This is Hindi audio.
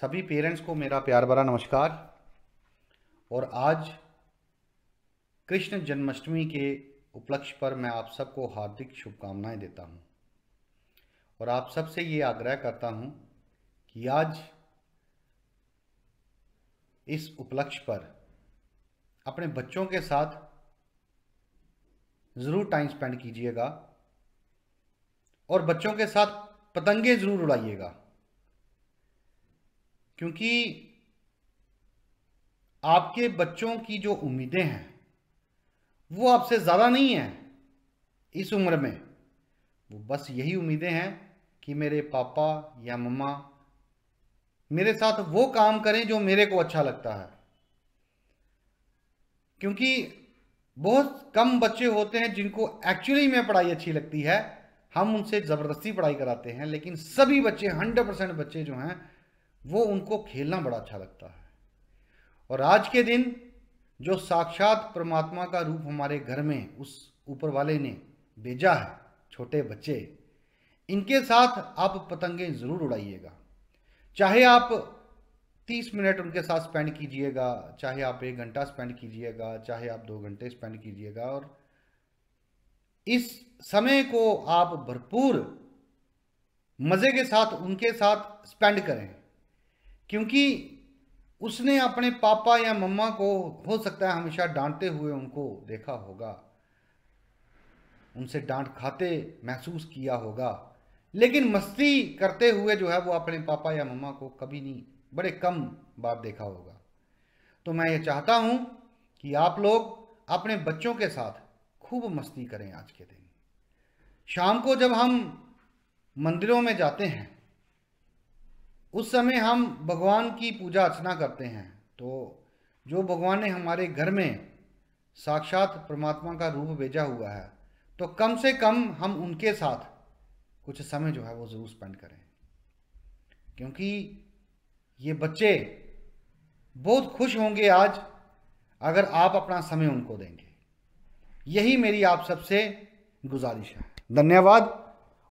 सभी पेरेंट्स को मेरा प्यार भरा नमस्कार और आज कृष्ण जन्माष्टमी के उपलक्ष्य पर मैं आप सबको हार्दिक शुभकामनाएं देता हूं और आप सबसे ये आग्रह करता हूं कि आज इस उपलक्ष्य पर अपने बच्चों के साथ ज़रूर टाइम स्पेंड कीजिएगा और बच्चों के साथ पतंगे ज़रूर उड़ाइएगा क्योंकि आपके बच्चों की जो उम्मीदें हैं वो आपसे ज़्यादा नहीं हैं इस उम्र में वो बस यही उम्मीदें हैं कि मेरे पापा या मम्मा मेरे साथ वो काम करें जो मेरे को अच्छा लगता है क्योंकि बहुत कम बच्चे होते हैं जिनको एक्चुअली में पढ़ाई अच्छी लगती है हम उनसे ज़बरदस्ती पढ़ाई कराते हैं लेकिन सभी बच्चे हंड्रेड परसेंट बच्चे जो हैं वो उनको खेलना बड़ा अच्छा लगता है और आज के दिन जो साक्षात परमात्मा का रूप हमारे घर में उस ऊपर वाले ने भेजा है छोटे बच्चे इनके साथ आप पतंगे ज़रूर उड़ाइएगा चाहे आप तीस मिनट उनके साथ स्पेंड कीजिएगा चाहे आप एक घंटा स्पेंड कीजिएगा चाहे आप दो घंटे स्पेंड कीजिएगा और इस समय को आप भरपूर मज़े के साथ उनके साथ स्पेंड करें क्योंकि उसने अपने पापा या मम्मा को हो सकता है हमेशा डांटते हुए उनको देखा होगा उनसे डांट खाते महसूस किया होगा लेकिन मस्ती करते हुए जो है वो अपने पापा या मम्मा को कभी नहीं बड़े कम बार देखा होगा तो मैं ये चाहता हूँ कि आप लोग अपने बच्चों के साथ खूब मस्ती करें आज के दिन शाम को जब हम मंदिरों में जाते हैं उस समय हम भगवान की पूजा अर्चना करते हैं तो जो भगवान ने हमारे घर में साक्षात परमात्मा का रूप भेजा हुआ है तो कम से कम हम उनके साथ कुछ समय जो है वो ज़रूर स्पेंड करें क्योंकि ये बच्चे बहुत खुश होंगे आज अगर आप अपना समय उनको देंगे यही मेरी आप सबसे गुजारिश है धन्यवाद